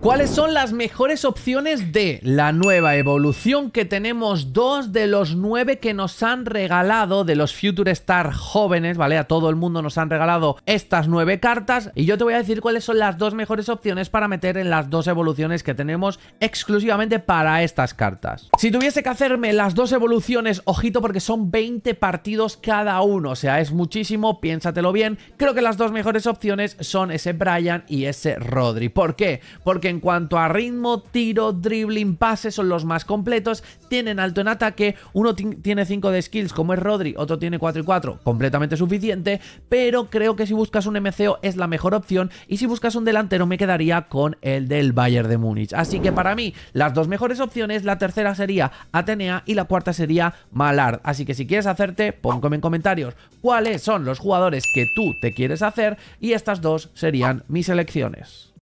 ¿Cuáles son las mejores opciones de la nueva evolución que tenemos? Dos de los nueve que nos han regalado de los Future Star jóvenes, ¿vale? A todo el mundo nos han regalado estas nueve cartas y yo te voy a decir cuáles son las dos mejores opciones para meter en las dos evoluciones que tenemos exclusivamente para estas cartas. Si tuviese que hacerme las dos evoluciones, ojito porque son 20 partidos cada uno, o sea, es muchísimo, piénsatelo bien. Creo que las dos mejores opciones son ese Brian y ese Rodri. ¿Por qué? Porque en cuanto a ritmo, tiro, dribbling, pase son los más completos, tienen alto en ataque, uno tiene 5 de skills como es Rodri, otro tiene 4 y 4, completamente suficiente, pero creo que si buscas un MCO es la mejor opción y si buscas un delantero me quedaría con el del Bayern de Múnich. Así que para mí las dos mejores opciones, la tercera sería Atenea y la cuarta sería Malard. Así que si quieres hacerte, ponme en comentarios cuáles son los jugadores que tú te quieres hacer y estas dos serían mis elecciones.